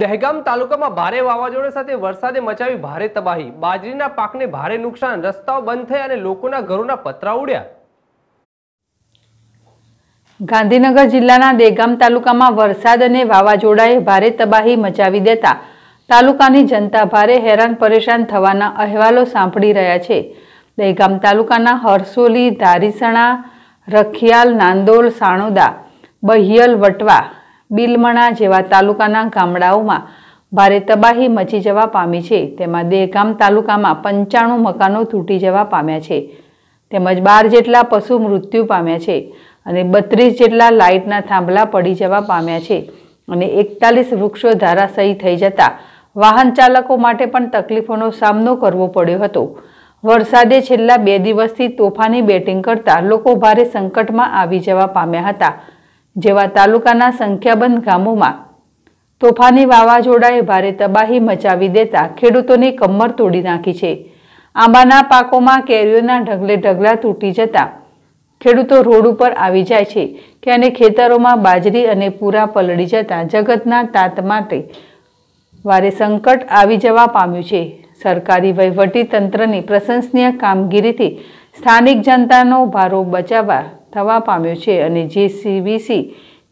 દહેગામ તાલુકામાં ભારે વાવાઝોડા સાથે વરસાદે મચાવી ભારે તબાહી બાજરીના પાકને ભારે નુકસાન રસ્તાઓ બંધ થયા અને લોકોના ઘરોના પતરા ઉડ્યા ગાંધીનગર જિલ્લાના દેગામ તાલુકામાં વરસાદ અને વાવાઝોડાએ ભારે તબાહી મચાવી દેતા તાલુકાની જનતા ભારે હેરાન પરેશાન થવાના અહેવાલો સાંભળી રહ્યા છે દહેગામ તાલુકાના હરસોલી ધારીસણા રખિયાલ નાંદોલ સાણોદા બહિયલ વટવા બિલમણા જેવા તાલુકાના ગામડાઓમાં ભારે તબાહી મચી જવા પામી છે તેમાં દેહગામ તાલુકામાં પંચાણું મકાનો તૂટી જવા પામ્યા છે તેમજ બાર જેટલા પશુ મૃત્યુ પામ્યા છે અને બત્રીસ જેટલા લાઇટના થાંભલા પડી જવા પામ્યા છે અને એકતાલીસ વૃક્ષો ધારાશયી થઈ જતા વાહન ચાલકો માટે પણ તકલીફોનો સામનો કરવો પડ્યો હતો વરસાદે છેલ્લા બે દિવસથી તોફાની બેટિંગ કરતા લોકો ભારે સંકટમાં આવી જવા પામ્યા હતા જેવા તાલુકાના સંખ્યાબંધ ગામોમાં તોફાની વાવાઝોડાએ ભારે તબાહી મચાવી દેતા ખેડૂતોની કમર તોડી નાખી છે આંબાના પાકોમાં કેરીઓના ઢગલે ઢગલા તૂટી જતા ખેડૂતો રોડ ઉપર આવી જાય છે કે અને ખેતરોમાં બાજરી અને પૂરા પલળી જતા જગતના તાત માટે વારે સંકટ આવી જવા પામ્યું છે સરકારી વહીવટી તંત્રની પ્રશંસનીય કામગીરીથી સ્થાનિક જનતાનો ભારો બચાવવા થવા પામ્યો છે અને જે સીબીસી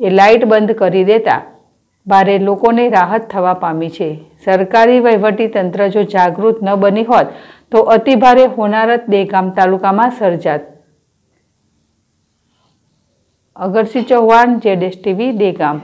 એ લાઇટ બંધ કરી દેતા ભારે લોકોને રાહત થવા પામી છે સરકારી વહીવટી તંત્ર જો જાગૃત ન બની હોત તો અતિભારે હોનારત દેગામ તાલુકામાં સર્જાત અગરસિંહ ચૌહાણ જેડેશ ટીવી દેગામ